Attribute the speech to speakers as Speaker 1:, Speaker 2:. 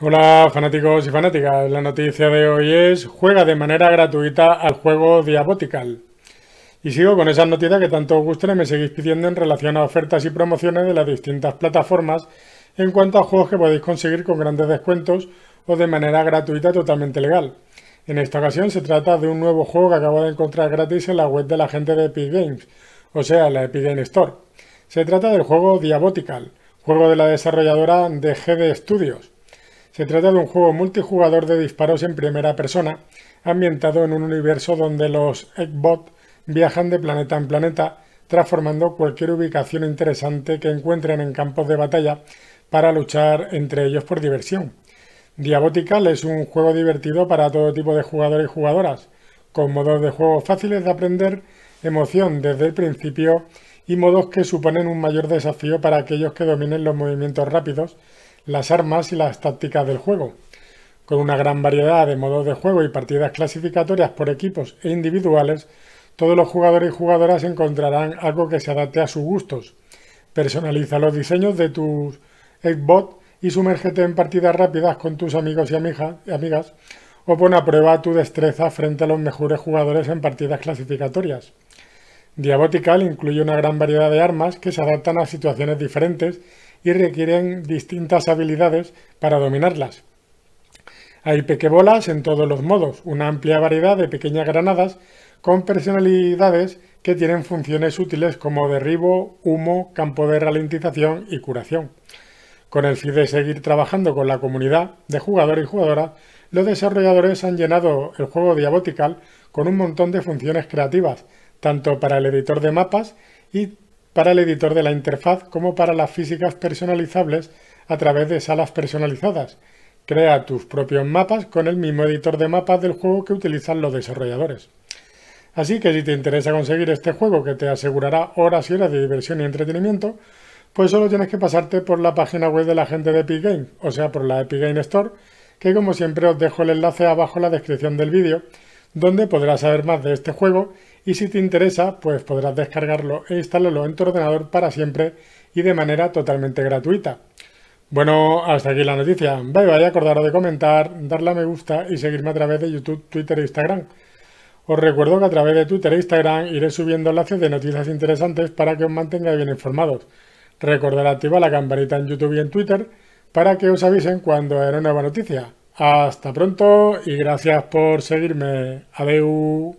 Speaker 1: Hola fanáticos y fanáticas, la noticia de hoy es juega de manera gratuita al juego Diabotical. Y sigo con esas noticias que tanto os gustan y me seguís pidiendo en relación a ofertas y promociones de las distintas plataformas en cuanto a juegos que podéis conseguir con grandes descuentos o de manera gratuita totalmente legal. En esta ocasión se trata de un nuevo juego que acabo de encontrar gratis en la web de la gente de Epic Games, o sea, la Epic Game Store. Se trata del juego Diabotical, juego de la desarrolladora de GD Studios. Se trata de un juego multijugador de disparos en primera persona, ambientado en un universo donde los Eggbot viajan de planeta en planeta, transformando cualquier ubicación interesante que encuentren en campos de batalla para luchar entre ellos por diversión. Diabotical es un juego divertido para todo tipo de jugadores y jugadoras, con modos de juego fáciles de aprender, emoción desde el principio y modos que suponen un mayor desafío para aquellos que dominen los movimientos rápidos las armas y las tácticas del juego. Con una gran variedad de modos de juego y partidas clasificatorias por equipos e individuales, todos los jugadores y jugadoras encontrarán algo que se adapte a sus gustos. Personaliza los diseños de tus Xbox y sumérgete en partidas rápidas con tus amigos y amigas o pon a prueba tu destreza frente a los mejores jugadores en partidas clasificatorias. Diabotical incluye una gran variedad de armas que se adaptan a situaciones diferentes y requieren distintas habilidades para dominarlas. Hay pequebolas en todos los modos, una amplia variedad de pequeñas granadas con personalidades que tienen funciones útiles como derribo, humo, campo de ralentización y curación. Con el fin de seguir trabajando con la comunidad de jugador y jugadora... los desarrolladores han llenado el juego Diabotical con un montón de funciones creativas, tanto para el editor de mapas y para el editor de la interfaz como para las físicas personalizables a través de salas personalizadas. Crea tus propios mapas con el mismo editor de mapas del juego que utilizan los desarrolladores. Así que si te interesa conseguir este juego que te asegurará horas y horas de diversión y entretenimiento, pues solo tienes que pasarte por la página web de la gente de Epic Games, o sea por la Epic Game Store, que como siempre os dejo el enlace abajo en la descripción del vídeo, donde podrás saber más de este juego y si te interesa pues podrás descargarlo e instalarlo en tu ordenador para siempre y de manera totalmente gratuita. Bueno, hasta aquí la noticia. Bye bye, acordaros de comentar, darle a me gusta y seguirme a través de YouTube, Twitter e Instagram. Os recuerdo que a través de Twitter e Instagram iré subiendo enlaces de noticias interesantes para que os mantengáis bien informados. Recordad activar la campanita en YouTube y en Twitter para que os avisen cuando haya una nueva noticia. Hasta pronto y gracias por seguirme. Adiós.